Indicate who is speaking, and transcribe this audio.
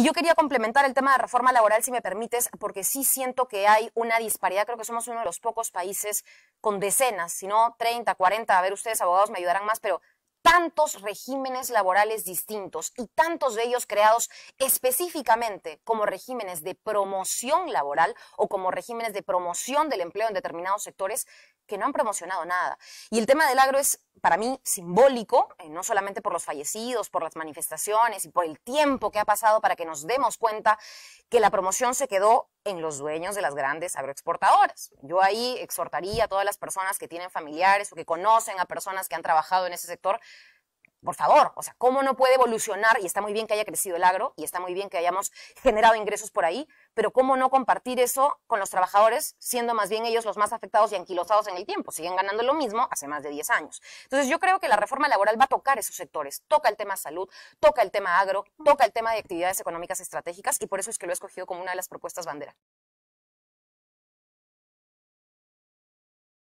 Speaker 1: Y yo quería complementar el tema de reforma laboral, si me permites, porque sí siento que hay una disparidad. Creo que somos uno de los pocos países con decenas, si no 30, 40, a ver, ustedes abogados me ayudarán más, pero tantos regímenes laborales distintos y tantos de ellos creados específicamente como regímenes de promoción laboral o como regímenes de promoción del empleo en determinados sectores que no han promocionado nada. Y el tema del agro es para mí simbólico, eh, no solamente por los fallecidos, por las manifestaciones y por el tiempo que ha pasado para que nos demos cuenta que la promoción se quedó en los dueños de las grandes agroexportadoras. Yo ahí exhortaría a todas las personas que tienen familiares o que conocen a personas que han trabajado en ese sector por favor, o sea, ¿cómo no puede evolucionar? Y está muy bien que haya crecido el agro y está muy bien que hayamos generado ingresos por ahí, pero ¿cómo no compartir eso con los trabajadores, siendo más bien ellos los más afectados y anquilosados en el tiempo? Siguen ganando lo mismo hace más de 10 años. Entonces, yo creo que la reforma laboral va a tocar esos sectores. Toca el tema salud, toca el tema agro, toca el tema de actividades económicas estratégicas y por eso es que lo he escogido como una de las propuestas bandera.